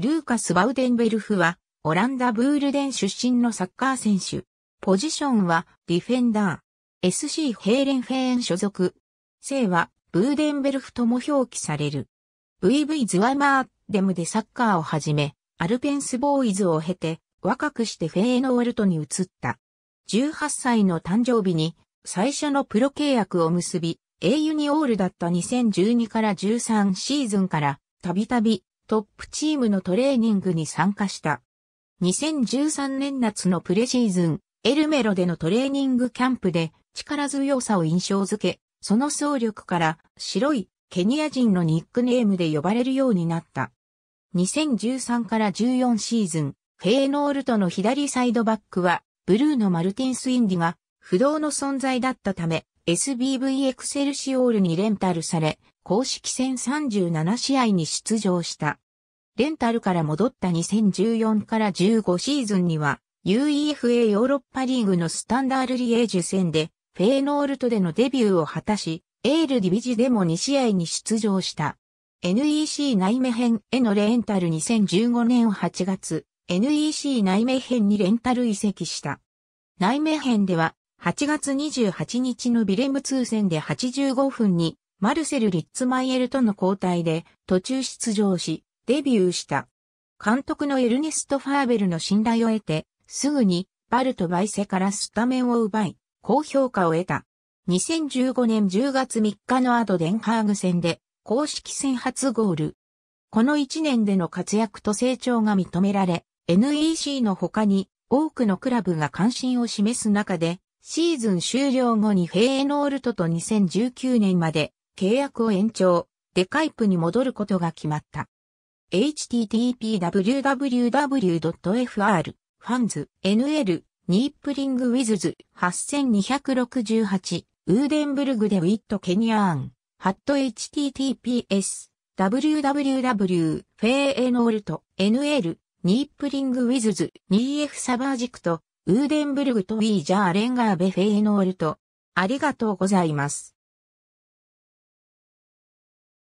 ルーカス・バウデンベルフは、オランダ・ブールデン出身のサッカー選手。ポジションは、ディフェンダー。SC ヘーレンフェーン所属。姓は、ブーデンベルフとも表記される。VV ズワマーデムでサッカーを始め、アルペンスボーイズを経て、若くしてフェーノールトに移った。18歳の誕生日に、最初のプロ契約を結び、英ユニオールだった2012から13シーズンから、たびたびトップチームのトレーニングに参加した。2013年夏のプレシーズン、エルメロでのトレーニングキャンプで力強さを印象づけ、その総力から白いケニア人のニックネームで呼ばれるようになった。2013から14シーズン、フェーノールトの左サイドバックは、ブルーのマルティンス・インディが不動の存在だったため、SBV エクセルシオールにレンタルされ、公式戦37試合に出場した。レンタルから戻った2014から15シーズンには UEFA ヨーロッパリーグのスタンダールリエージュ戦でフェーノールトでのデビューを果たし、エールディビジでも2試合に出場した。NEC 内目編へのレンタル2015年8月、NEC 内目編にレンタル移籍した。内目編では8月28日のビレム2戦で85分にマルセル・リッツマイエルとの交代で途中出場し、デビューした。監督のエルネスト・ファーベルの信頼を得て、すぐにバルト・バイセからスタメンを奪い、高評価を得た。2015年10月3日のアド・デンハーグ戦で公式戦初ゴール。この1年での活躍と成長が認められ、NEC の他に多くのクラブが関心を示す中で、シーズン終了後にフェーノールトと2019年まで契約を延長、デカイプに戻ることが決まった。http://www.fr.funds.nl ニ p プリングウィズズ8268ウーデンブルグでウィットケニアーンハット https www.fenol.nl ニ p プリングウィズズ 2F サバージクトウーデンブルグとウィージャーレンガーベフェーノールトありがとうございます。